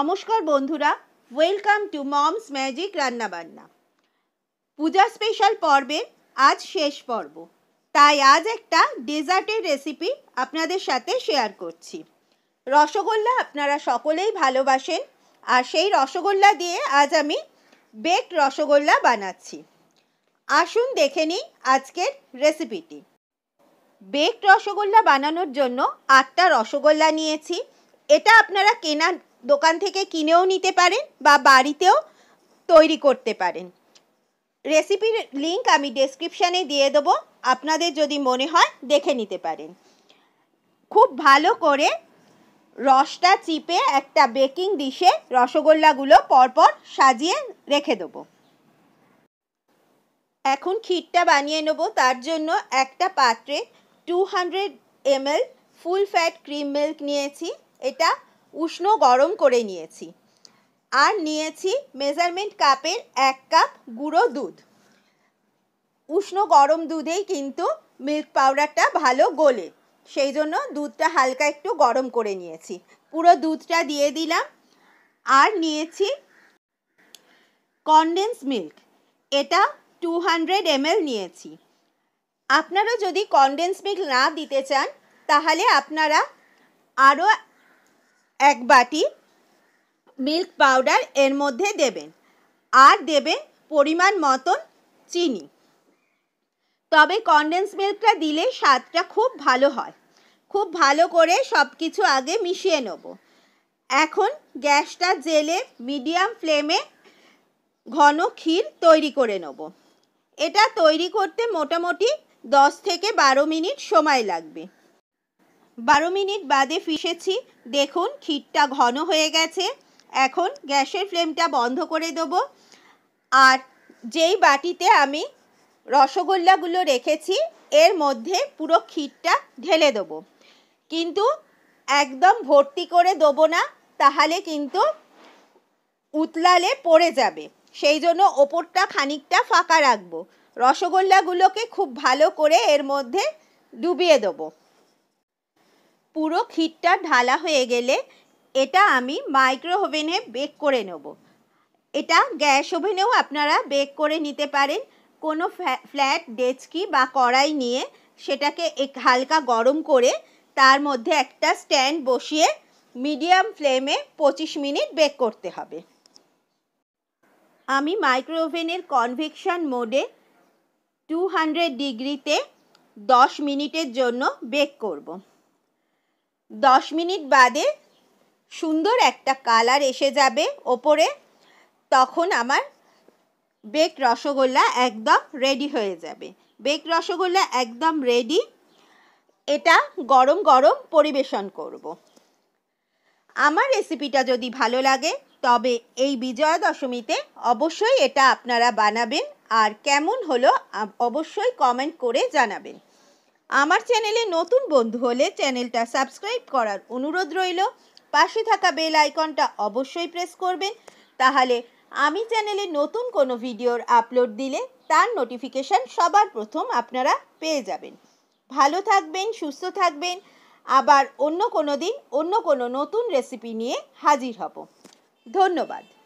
নমস্কার বন্ধুরা welcome to moms magic রান্নাবান্না পূজা স্পেশাল পর্বের আজ শেষ পর্ব তাই আজ একটা ডেজার্টের রেসিপি আপনাদের সাথে শেয়ার করছি রসগোল্লা আপনারা সকলেই ভালোবাসেন আর সেই রসগোল্লা দিয়ে আজ আমি বেক রসগোল্লা বানাচ্ছি আসুন দেখে নিই আজকের রেসিপিটি বেক রসগোল্লা বানানোর জন্য আটটা রসগোল্লা নিয়েছি এটা আপনারা কেনা দোকান থেকে কিনেও নিতে পারেন বা বাড়িতেও তৈরি করতে পারেন রেসিপির লিংক আমি ডেসক্রিপশানে দিয়ে দেবো আপনাদের যদি মনে হয় দেখে নিতে পারেন খুব ভালো করে রসটা চিপে একটা বেকিং ডিশে রসগোল্লাগুলো পরপর সাজিয়ে রেখে দেবো এখন ক্ষীরটা বানিয়ে নেব তার জন্য একটা পাত্রে two hundred ML full fat cream milk নিয়েছি এটা উষ্ণ গরম করে নিয়েছি আর নিয়েছি মেজারমেন্ট কাপের এক কাপ গুঁড়ো দুধ উষ্ণ গরম দুধেই কিন্তু মিল্ক পাউডারটা ভালো গলে সেই জন্য দুধটা হালকা একটু গরম করে নিয়েছি পুরো দুধটা দিয়ে দিলাম আর নিয়েছি কনডেন্স মিল্ক এটা টু হান্ড্রেড এমএল নিয়েছি আপনারা যদি কনডেন্স মিল্ক না দিতে চান তাহলে আপনারা আরও এক বাটি মিল্ক পাউডার এর মধ্যে দেবেন আর দেবেন পরিমাণ মতন চিনি তবে কন্ডেন্স মিল্কটা দিলে স্বাদটা খুব ভালো হয় খুব ভালো করে সব কিছু আগে মিশিয়ে নেব এখন গ্যাসটা জেলে মিডিয়াম ফ্লেমে ঘন ক্ষীর তৈরি করে নেব এটা তৈরি করতে মোটামুটি দশ থেকে বারো মিনিট সময় লাগবে বারো মিনিট বাদে ফিসেছি দেখুন ক্ষীরটা ঘন হয়ে গেছে এখন গ্যাসের ফ্লেমটা বন্ধ করে দেবো আর যেই বাটিতে আমি রসগোল্লাগুলো রেখেছি এর মধ্যে পুরো ক্ষীরটা ঢেলে দেবো কিন্তু একদম ভর্তি করে দেবো না তাহলে কিন্তু উতলালে পড়ে যাবে সেই জন্য ওপরটা খানিকটা ফাঁকা রাখবো রসগোল্লাগুলোকে খুব ভালো করে এর মধ্যে ডুবিয়ে দেবো পুরো খিটটা ঢালা হয়ে গেলে এটা আমি মাইক্রো ওভেনে বেক করে নেব এটা গ্যাস ওভেনেও আপনারা বেক করে নিতে পারেন কোনো ফ্ল্যাট ডেচকি বা কড়াই নিয়ে সেটাকে এক হালকা গরম করে তার মধ্যে একটা স্ট্যান্ড বসিয়ে মিডিয়াম ফ্লেমে পঁচিশ মিনিট বেক করতে হবে আমি মাইক্রো ওভেনের কনভেকশান মোডে টু হান্ড্রেড ডিগ্রিতে দশ মিনিটের জন্য বেক করব দশ মিনিট বাদে সুন্দর একটা কালার এসে যাবে ওপরে তখন আমার বেক রসগোল্লা একদম রেডি হয়ে যাবে বেক রসগোল্লা একদম রেডি এটা গরম গরম পরিবেশন করব। আমার রেসিপিটা যদি ভালো লাগে তবে এই বিজয়া দশমীতে অবশ্যই এটা আপনারা বানাবেন আর কেমন হলো অবশ্যই কমেন্ট করে জানাবেন আমার চ্যানেলে নতুন বন্ধু হলে চ্যানেলটা সাবস্ক্রাইব করার অনুরোধ রইল পাশে থাকা বেল আইকনটা অবশ্যই প্রেস করবেন তাহলে আমি চ্যানেলে নতুন কোনো ভিডিওর আপলোড দিলে তার নোটিফিকেশান সবার প্রথম আপনারা পেয়ে যাবেন ভালো থাকবেন সুস্থ থাকবেন আবার অন্য কোনো দিন অন্য কোনো নতুন রেসিপি নিয়ে হাজির হব ধন্যবাদ